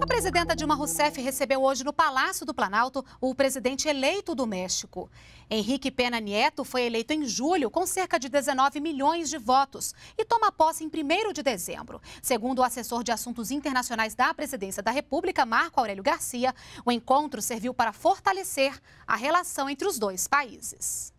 A presidenta Dilma Rousseff recebeu hoje no Palácio do Planalto o presidente eleito do México. Henrique Pena Nieto foi eleito em julho com cerca de 19 milhões de votos e toma posse em 1 de dezembro. Segundo o assessor de assuntos internacionais da presidência da República, Marco Aurélio Garcia, o encontro serviu para fortalecer a relação entre os dois países.